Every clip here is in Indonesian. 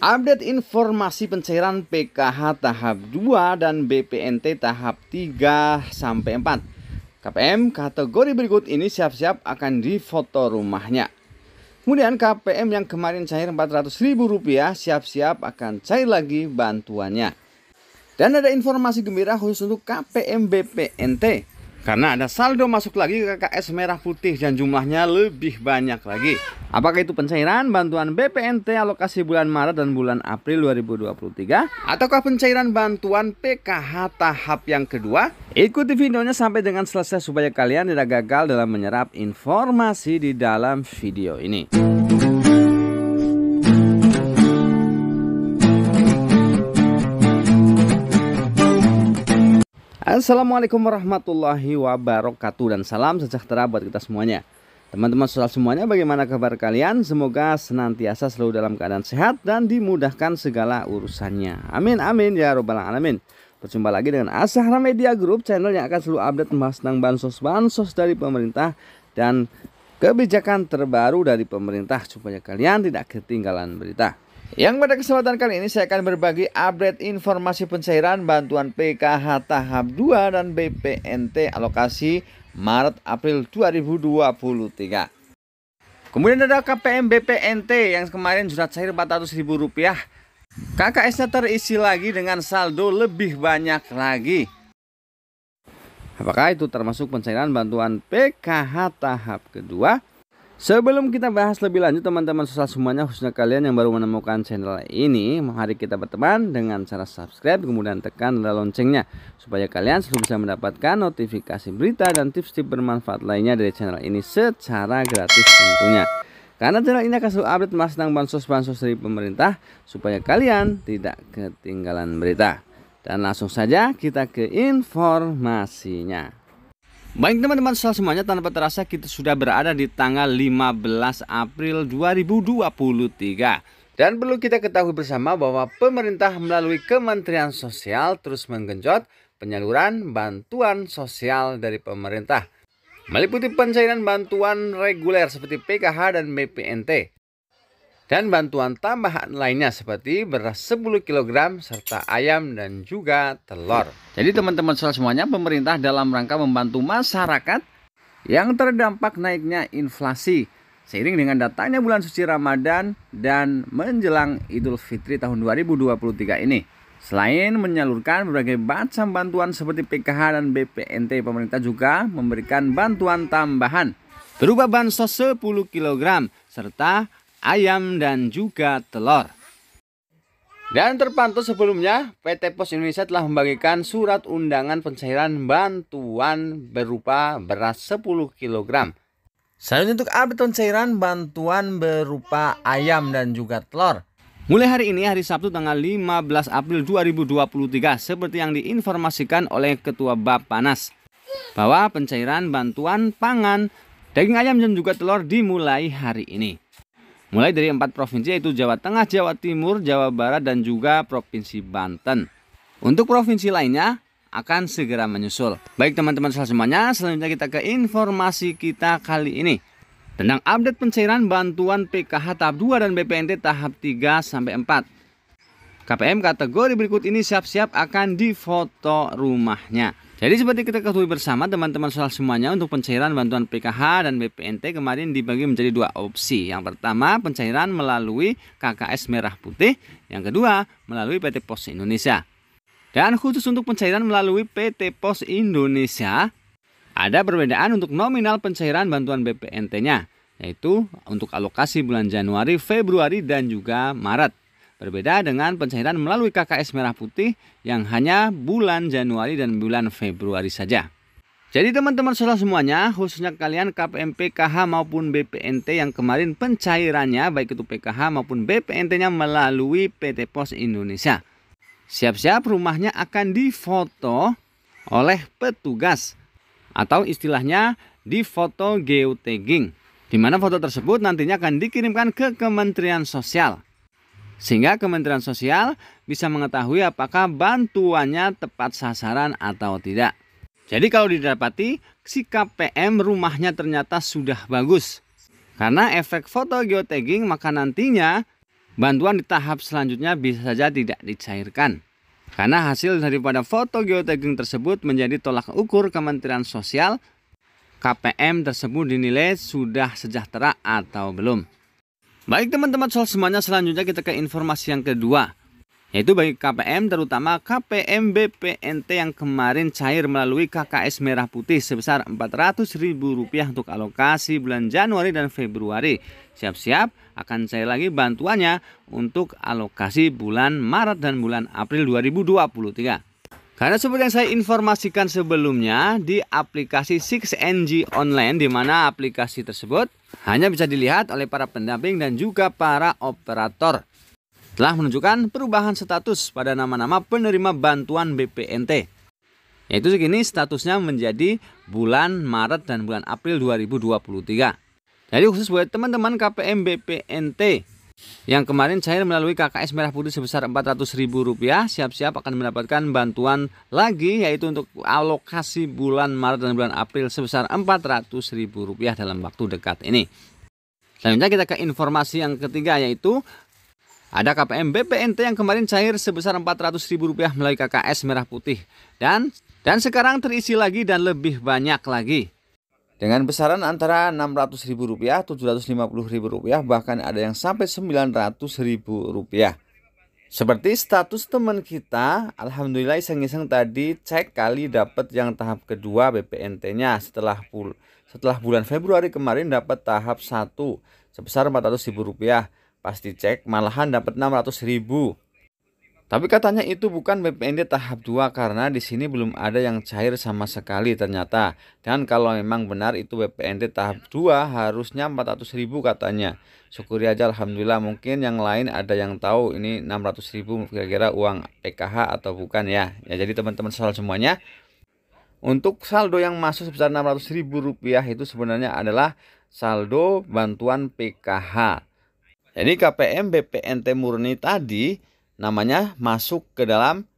Update informasi pencairan PKH tahap 2 dan BPNT tahap 3 sampai 4. KPM kategori berikut ini siap-siap akan difoto rumahnya. Kemudian KPM yang kemarin cair Rp400.000 siap-siap akan cair lagi bantuannya. Dan ada informasi gembira khusus untuk KPM BPNT. Karena ada saldo masuk lagi ke KKS merah putih dan jumlahnya lebih banyak lagi. Apakah itu pencairan bantuan BPNT alokasi bulan Maret dan bulan April 2023? Ataukah pencairan bantuan PKH tahap yang kedua? Ikuti videonya sampai dengan selesai supaya kalian tidak gagal dalam menyerap informasi di dalam video ini. Assalamualaikum warahmatullahi wabarakatuh dan salam sejahtera buat kita semuanya. Teman-teman sosial semuanya bagaimana kabar kalian? Semoga senantiasa selalu dalam keadaan sehat dan dimudahkan segala urusannya. Amin amin ya robbal alamin. Berjumpa lagi dengan Asahra Media Group channel yang akan selalu update membahas tentang bansos-bansos dari pemerintah dan kebijakan terbaru dari pemerintah supaya kalian tidak ketinggalan berita. Yang pada kesempatan kali ini saya akan berbagi update informasi pencairan bantuan PKH tahap 2 dan BPNT alokasi Maret April 2023. Kemudian ada KPM BPNT yang kemarin sudah cair Rp400.000. kks terisi lagi dengan saldo lebih banyak lagi. Apakah itu termasuk pencairan bantuan PKH tahap kedua? Sebelum kita bahas lebih lanjut teman-teman sosial semuanya khususnya kalian yang baru menemukan channel ini Mari kita berteman dengan cara subscribe kemudian tekan loncengnya Supaya kalian selalu bisa mendapatkan notifikasi berita dan tips-tips bermanfaat lainnya dari channel ini secara gratis tentunya Karena channel ini akan selalu update mas tentang bansos-bansos dari pemerintah Supaya kalian tidak ketinggalan berita Dan langsung saja kita ke informasinya Baik teman-teman soal semuanya tanpa terasa kita sudah berada di tanggal 15 April 2023 Dan perlu kita ketahui bersama bahwa pemerintah melalui Kementerian Sosial terus menggenjot penyaluran bantuan sosial dari pemerintah Meliputi pencairan bantuan reguler seperti PKH dan BPNT dan bantuan tambahan lainnya seperti beras 10 kg serta ayam dan juga telur. Jadi teman-teman semuanya pemerintah dalam rangka membantu masyarakat yang terdampak naiknya inflasi seiring dengan datangnya bulan suci Ramadan dan menjelang Idul Fitri tahun 2023 ini. Selain menyalurkan berbagai macam bantuan seperti PKH dan BPNT, pemerintah juga memberikan bantuan tambahan berupa bansos 10 kg serta ayam dan juga telur. Dan terpantau sebelumnya, PT Pos Indonesia telah membagikan surat undangan pencairan bantuan berupa beras 10 kg. Selanjutnya untuk update pencairan bantuan berupa ayam dan juga telur. Mulai hari ini hari Sabtu tanggal 15 April 2023 seperti yang diinformasikan oleh Ketua Bapanas bahwa pencairan bantuan pangan, daging ayam dan juga telur dimulai hari ini. Mulai dari empat provinsi yaitu Jawa Tengah, Jawa Timur, Jawa Barat, dan juga Provinsi Banten. Untuk provinsi lainnya akan segera menyusul. Baik teman-teman semuanya, selanjutnya kita ke informasi kita kali ini tentang update pencairan bantuan PKH tahap 2 dan BPNT tahap 3 sampai 4. KPM kategori berikut ini siap-siap akan difoto rumahnya. Jadi seperti kita ketahui bersama teman-teman soal semuanya untuk pencairan bantuan PKH dan BPNT kemarin dibagi menjadi dua opsi. Yang pertama pencairan melalui KKS Merah Putih, yang kedua melalui PT Pos Indonesia. Dan khusus untuk pencairan melalui PT Pos Indonesia, ada perbedaan untuk nominal pencairan bantuan BPNT-nya, yaitu untuk alokasi bulan Januari, Februari, dan juga Maret. Berbeda dengan pencairan melalui KKS Merah Putih yang hanya bulan Januari dan bulan Februari saja. Jadi teman-teman saudara semuanya, khususnya kalian KPMPKH maupun BPNT yang kemarin pencairannya baik itu PKH maupun BPNT-nya melalui PT Pos Indonesia. Siap-siap rumahnya akan difoto oleh petugas atau istilahnya difoto geotagging. Di mana foto tersebut nantinya akan dikirimkan ke Kementerian Sosial sehingga Kementerian Sosial bisa mengetahui apakah bantuannya tepat sasaran atau tidak. Jadi kalau didapati sikap KPM rumahnya ternyata sudah bagus. Karena efek foto geotagging maka nantinya bantuan di tahap selanjutnya bisa saja tidak dicairkan. Karena hasil daripada foto geotagging tersebut menjadi tolak ukur Kementerian Sosial KPM tersebut dinilai sudah sejahtera atau belum. Baik teman-teman soal semuanya selanjutnya kita ke informasi yang kedua yaitu bagi KPM terutama KPM BPNT yang kemarin cair melalui KKS Merah Putih sebesar Rp400.000 untuk alokasi bulan Januari dan Februari. Siap-siap akan cair lagi bantuannya untuk alokasi bulan Maret dan bulan April 2023. Karena seperti yang saya informasikan sebelumnya di aplikasi 6NG Online di mana aplikasi tersebut hanya bisa dilihat oleh para pendamping dan juga para operator. Telah menunjukkan perubahan status pada nama-nama penerima bantuan BPNT. Yaitu segini statusnya menjadi bulan Maret dan bulan April 2023. Jadi khusus buat teman-teman KPM BPNT yang kemarin cair melalui KKS Merah Putih sebesar Rp400.000 siap-siap akan mendapatkan bantuan lagi yaitu untuk alokasi bulan Maret dan bulan April sebesar Rp400.000 dalam waktu dekat ini. Selanjutnya kita ke informasi yang ketiga yaitu ada KPM BPNT yang kemarin cair sebesar Rp400.000 melalui KKS Merah Putih dan dan sekarang terisi lagi dan lebih banyak lagi dengan besaran antara Rp600.000, Rp750.000, bahkan ada yang sampai Rp900.000. Seperti status teman kita, alhamdulillah iseng-iseng tadi cek kali dapat yang tahap kedua BPNT-nya setelah pul setelah bulan Februari kemarin dapat tahap 1 sebesar Rp400.000. Pasti cek malahan dapat Rp600.000. Tapi katanya itu bukan BPND tahap 2 karena di sini belum ada yang cair sama sekali ternyata. Dan kalau memang benar itu BPND tahap 2 harusnya 400 ribu katanya. Syukuri aja Alhamdulillah mungkin yang lain ada yang tahu ini 600 ribu kira-kira uang PKH atau bukan ya. Ya jadi teman-teman soal semuanya. Untuk saldo yang masuk sebesar 600 ribu rupiah itu sebenarnya adalah saldo bantuan PKH. Jadi KPM BPNT murni tadi namanya masuk ke dalam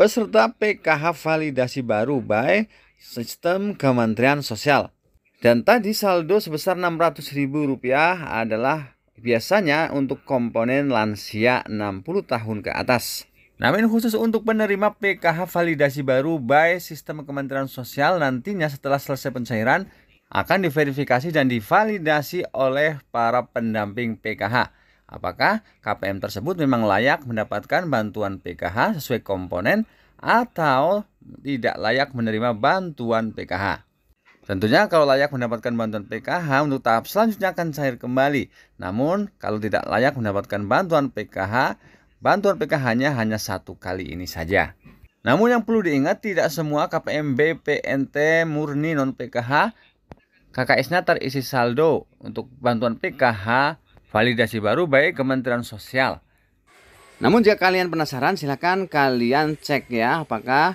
peserta PKH validasi baru by sistem Kementerian Sosial. Dan tadi saldo sebesar Rp600.000 adalah biasanya untuk komponen lansia 60 tahun ke atas. Namun khusus untuk penerima PKH validasi baru by sistem Kementerian Sosial nantinya setelah selesai pencairan akan diverifikasi dan divalidasi oleh para pendamping PKH. Apakah KPM tersebut memang layak mendapatkan bantuan PKH sesuai komponen atau tidak layak menerima bantuan PKH? Tentunya kalau layak mendapatkan bantuan PKH untuk tahap selanjutnya akan cair kembali. Namun kalau tidak layak mendapatkan bantuan PKH, bantuan PKH-nya hanya satu kali ini saja. Namun yang perlu diingat tidak semua KPM BPNT murni non PKH KKS-nya terisi saldo untuk bantuan PKH validasi baru baik Kementerian Sosial. Namun jika kalian penasaran silahkan kalian cek ya apakah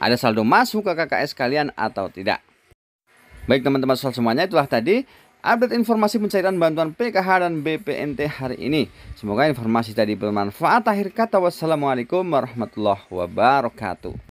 ada saldo masuk ke KKS kalian atau tidak. Baik teman-teman soal semuanya itulah tadi update informasi pencairan bantuan PKH dan BPNT hari ini. Semoga informasi tadi bermanfaat. Akhir kata wassalamualaikum warahmatullahi wabarakatuh.